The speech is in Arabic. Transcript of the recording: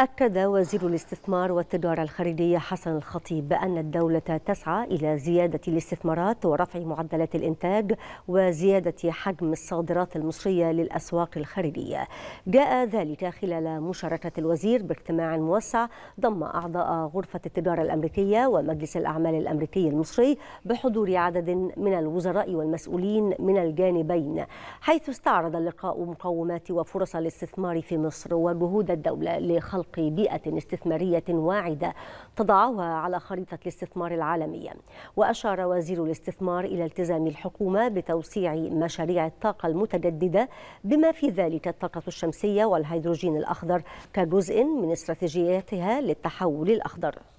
أكد وزير الاستثمار والتجارة الخارجية حسن الخطيب أن الدولة تسعى إلى زيادة الاستثمارات ورفع معدلات الإنتاج وزيادة حجم الصادرات المصرية للأسواق الخارجية جاء ذلك خلال مشاركة الوزير باجتماع موسع ضم أعضاء غرفة التجارة الأمريكية ومجلس الأعمال الأمريكي المصري بحضور عدد من الوزراء والمسؤولين من الجانبين حيث استعرض اللقاء مقومات وفرص الاستثمار في مصر وجهود الدولة لخلق خلق بيئة استثمارية واعدة تضعها على خريطة الاستثمار العالمية وأشار وزير الاستثمار إلى التزام الحكومة بتوسيع مشاريع الطاقة المتجددة بما في ذلك الطاقة الشمسية والهيدروجين الأخضر كجزء من استراتيجيتها للتحول الأخضر